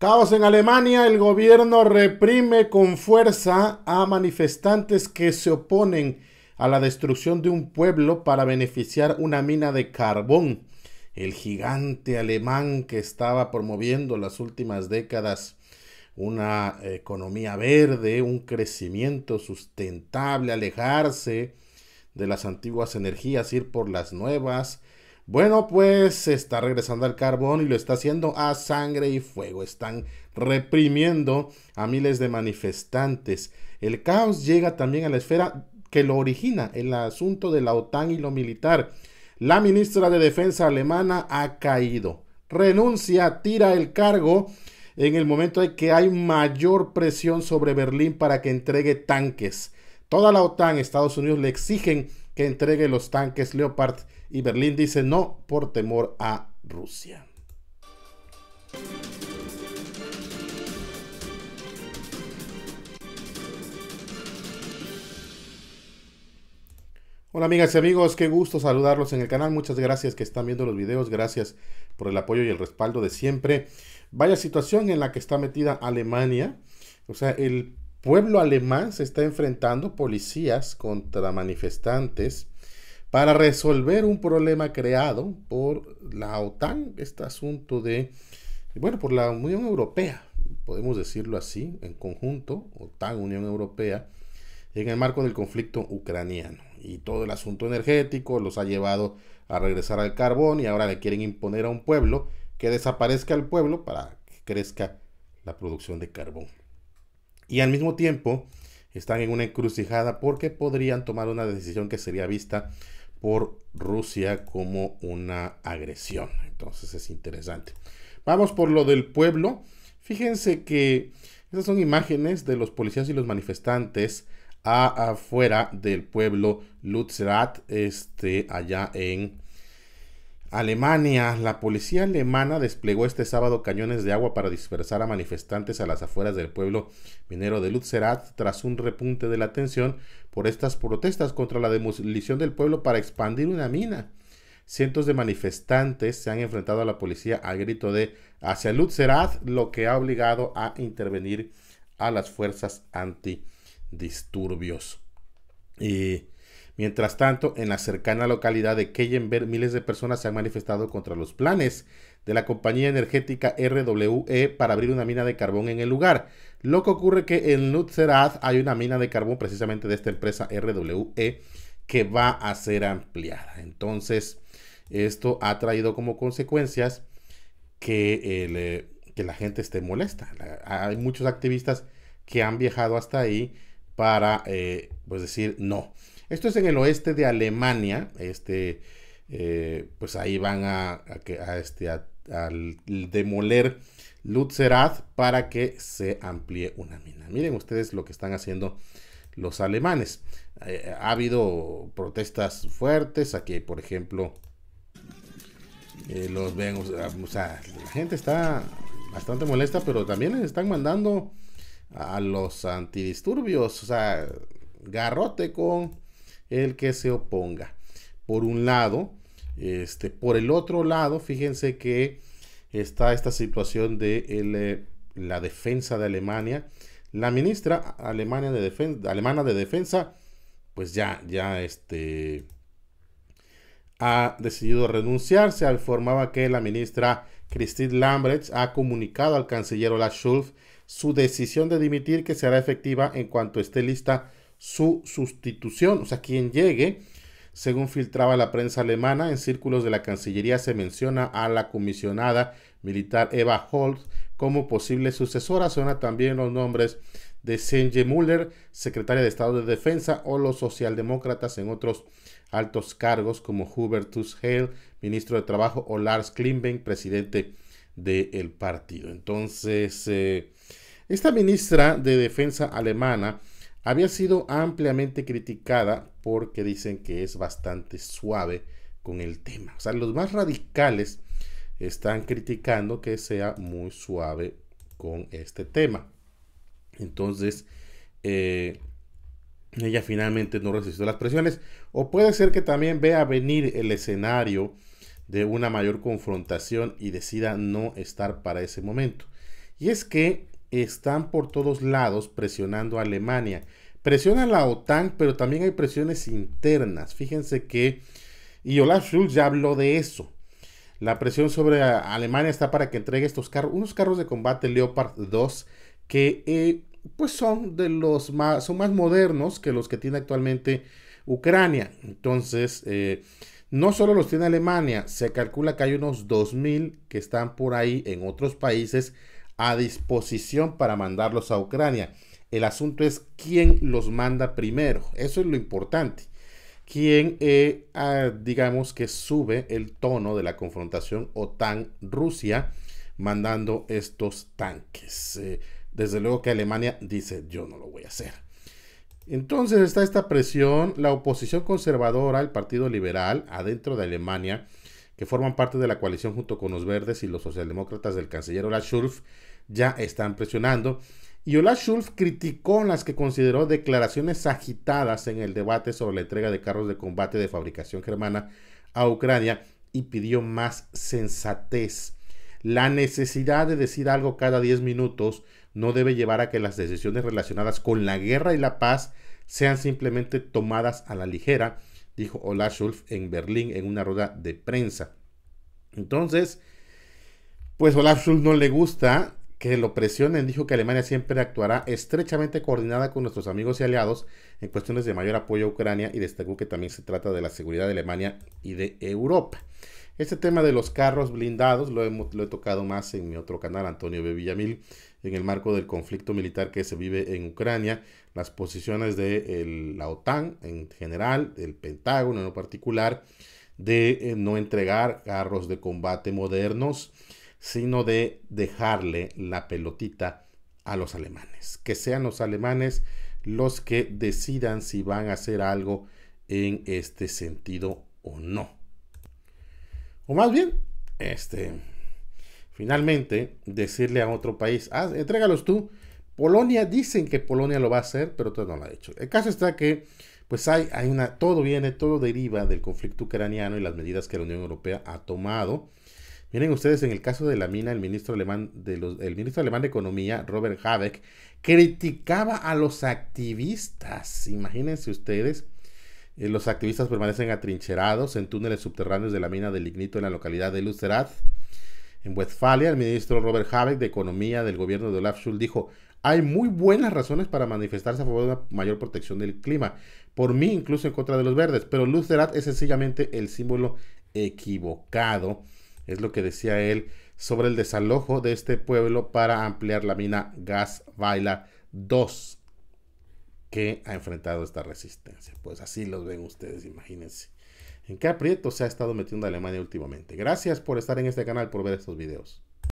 Caos en Alemania, el gobierno reprime con fuerza a manifestantes que se oponen a la destrucción de un pueblo para beneficiar una mina de carbón. El gigante alemán que estaba promoviendo las últimas décadas una economía verde, un crecimiento sustentable, alejarse de las antiguas energías, ir por las nuevas, bueno, pues está regresando al carbón y lo está haciendo a sangre y fuego. Están reprimiendo a miles de manifestantes. El caos llega también a la esfera que lo origina, el asunto de la OTAN y lo militar. La ministra de Defensa alemana ha caído. Renuncia, tira el cargo en el momento de que hay mayor presión sobre Berlín para que entregue tanques. Toda la OTAN Estados Unidos le exigen que entregue los tanques Leopard y Berlín dice no por temor a Rusia. Hola amigas y amigos, qué gusto saludarlos en el canal. Muchas gracias que están viendo los videos, gracias por el apoyo y el respaldo de siempre. Vaya situación en la que está metida Alemania. O sea, el pueblo alemán se está enfrentando policías contra manifestantes para resolver un problema creado por la OTAN, este asunto de, bueno, por la Unión Europea, podemos decirlo así, en conjunto, OTAN, Unión Europea, en el marco del conflicto ucraniano. Y todo el asunto energético los ha llevado a regresar al carbón y ahora le quieren imponer a un pueblo que desaparezca el pueblo para que crezca la producción de carbón y al mismo tiempo están en una encrucijada porque podrían tomar una decisión que sería vista por Rusia como una agresión. Entonces es interesante. Vamos por lo del pueblo. Fíjense que estas son imágenes de los policías y los manifestantes afuera del pueblo Lutzerat, este, allá en Alemania. La policía alemana desplegó este sábado cañones de agua para dispersar a manifestantes a las afueras del pueblo minero de Lutzerat tras un repunte de la tensión por estas protestas contra la demolición del pueblo para expandir una mina. Cientos de manifestantes se han enfrentado a la policía a grito de hacia Lutzerat, lo que ha obligado a intervenir a las fuerzas antidisturbios. Y Mientras tanto, en la cercana localidad de Kellenberg, miles de personas se han manifestado contra los planes de la compañía energética RWE para abrir una mina de carbón en el lugar. Lo que ocurre que en Lutzerath hay una mina de carbón precisamente de esta empresa RWE que va a ser ampliada. Entonces, esto ha traído como consecuencias que, eh, la gente esté molesta. hay muchos activistas que han viajado hasta ahí para eh, pues decir no. Esto es en el oeste de Alemania. Este, eh, pues ahí van a, este, a, demoler Lutzerath para que se amplíe una mina. Miren ustedes lo que están haciendo los alemanes. Eh, ha habido protestas fuertes. Aquí, por ejemplo, eh, los ven, la gente está bastante molesta, pero también les están mandando a los antidisturbios, o sea, garrote con el que se oponga. Por un lado, este, por el otro lado, fíjense que está esta situación de eh, la defensa de Alemania. La ministra alemana de defensa, pues ya, ya este, ha decidido renunciarse Se informaba que la ministra Christine Lambrecht ha comunicado al canciller Olaf Schulz su decisión de dimitir que será efectiva en cuanto esté lista su sustitución, o sea, quien llegue. Según filtraba la prensa alemana, en círculos de la Cancillería se menciona a la comisionada militar Eva Holtz como posible sucesora. Suena también los nombres de Senge Müller, secretaria de Estado de Defensa, o los socialdemócratas en otros altos cargos como Hubertus Heil, ministro de Trabajo, o Lars Klimben, presidente del partido. Entonces, eh, esta ministra de Defensa alemana había sido ampliamente criticada porque dicen que es bastante suave con el tema. O sea, los más radicales están criticando que sea muy suave con este tema. Entonces, eh, ella finalmente no resistió las presiones. O puede ser que también vea venir el escenario de una mayor confrontación y decida no estar para ese momento. Y es que están por todos lados presionando a Alemania. Presiona la OTAN, pero también hay presiones internas. Fíjense que, y Olaf Schulz ya habló de eso. La presión sobre eh, Alemania está para que entregue estos carros, unos carros de combate Leopard 2 que eh, pues son de los más, son más modernos que los que tiene actualmente Ucrania. Entonces, eh, no solo los tiene Alemania, se calcula que hay unos 2.000 que están por ahí en otros países a disposición para mandarlos a Ucrania. El asunto es quién los manda primero. Eso es lo importante. Quién, eh, digamos que sube el tono de la confrontación OTAN-Rusia mandando estos tanques. Eh, desde luego que Alemania dice, yo no lo voy a hacer. Entonces está esta presión, la oposición conservadora, el Partido Liberal, adentro de Alemania, que forman parte de la coalición junto con los verdes y los socialdemócratas del canciller Olaf Schulz, ya están presionando. Y Olaf Schulz criticó las que consideró declaraciones agitadas en el debate sobre la entrega de carros de combate de fabricación germana a Ucrania y pidió más sensatez. La necesidad de decir algo cada 10 minutos no debe llevar a que las decisiones relacionadas con la guerra y la paz sean simplemente tomadas a la ligera dijo Olaf Schulz en Berlín en una rueda de prensa. Entonces, pues Olaf Schulz no le gusta que lo presionen, dijo que Alemania siempre actuará estrechamente coordinada con nuestros amigos y aliados en cuestiones de mayor apoyo a Ucrania y destacó que también se trata de la seguridad de Alemania y de Europa. Este tema de los carros blindados lo he, tocado más en mi otro canal, Antonio B. Villamil, en el marco del conflicto militar que se vive en Ucrania, las posiciones de la OTAN en general, del Pentágono en particular, de eh, no entregar carros de combate modernos, sino de dejarle la pelotita a los alemanes. Que sean los alemanes los que decidan si van a hacer algo en este sentido o no. O más bien, este, finalmente, decirle a otro país, ah, entrégalos tú. Polonia, dicen que Polonia lo va a hacer, pero todavía no lo ha hecho. El caso está que, pues hay, hay una, todo viene, todo deriva del conflicto ucraniano y las medidas que la Unión Europea ha tomado. Miren ustedes, en el caso de la mina, el ministro alemán de, el ministro alemán de Economía, Robert Habeck, criticaba a los activistas. Imagínense ustedes eh, los activistas permanecen atrincherados en túneles subterráneos de la mina de lignito en la localidad de Luzerat. En Westfalia, el ministro Robert Habeck de Economía del gobierno de Olaf Schulz dijo, hay muy buenas razones para manifestarse a favor de una mayor protección del clima, por mí incluso en contra de los verdes, pero Luzerat es sencillamente el símbolo equivocado, es lo que decía él sobre el desalojo de este pueblo para ampliar la mina Gas baila 2 que ha enfrentado esta resistencia. Pues así los ven ustedes, imagínense. ¿En qué aprieto se ha estado metiendo Alemania últimamente? Gracias por estar en este canal, por ver estos videos.